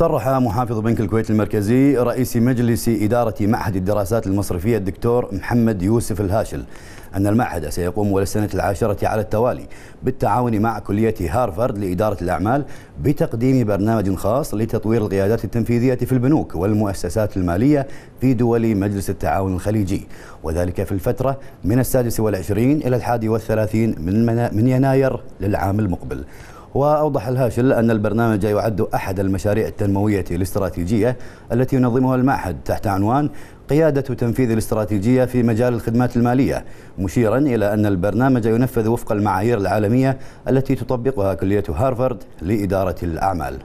صرح محافظ بنك الكويت المركزي رئيس مجلس إدارة معهد الدراسات المصرفية الدكتور محمد يوسف الهاشل أن المعهد سيقوم للسنة العاشرة على التوالي بالتعاون مع كلية هارفارد لإدارة الأعمال بتقديم برنامج خاص لتطوير القيادات التنفيذية في البنوك والمؤسسات المالية في دول مجلس التعاون الخليجي وذلك في الفترة من السادس والعشرين إلى الحادي والثلاثين من, من يناير للعام المقبل وأوضح الهاشل أن البرنامج يعد أحد المشاريع التنموية الاستراتيجية التي ينظمها المعهد تحت عنوان قيادة تنفيذ الاستراتيجية في مجال الخدمات المالية مشيرا إلى أن البرنامج ينفذ وفق المعايير العالمية التي تطبقها كلية هارفارد لإدارة الأعمال